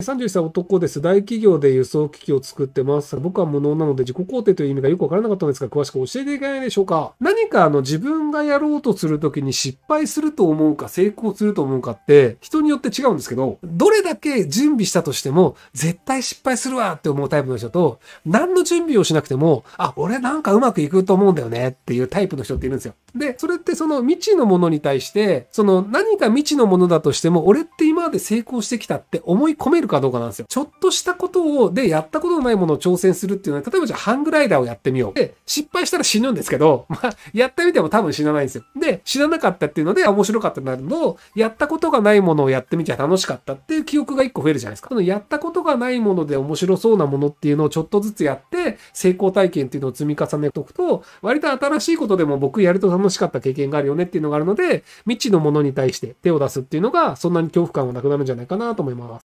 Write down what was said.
31歳男です。大企業で輸送機器を作ってます。僕は無能なので自己肯定という意味がよくわからなかったのですが、詳しく教えていかないでしょうか何かあの自分がやろうとするときに失敗すると思うか、成功すると思うかって、人によって違うんですけど、どれだけ準備したとしても、絶対失敗するわって思うタイプの人と、何の準備をしなくても、あ、俺なんかうまくいくと思うんだよねっていうタイプの人っているんですよ。で、それってその未知のものに対して、その何か未知のものだとしても、俺って今まで成功してきたって思い込めるるかどうかなんですよ。ちょっとしたことを、で、やったことのないものを挑戦するっていうのは、例えばじゃあハングライダーをやってみよう。で、失敗したら死ぬんですけど、まあ、やってみても多分死なないんですよ。で、死ななかったっていうので面白かったなるのを、やったことがないものをやってみて楽しかったっていう記憶が一個増えるじゃないですか。そのやったことがないもので面白そうなものっていうのをちょっとずつやって、成功体験っていうのを積み重ねておくと、割と新しいことでも僕やると楽しかった経験があるよねっていうのがあるので、未知のものに対して手を出すっていうのが、そんなに恐怖感はなくなるんじゃないかなと思います。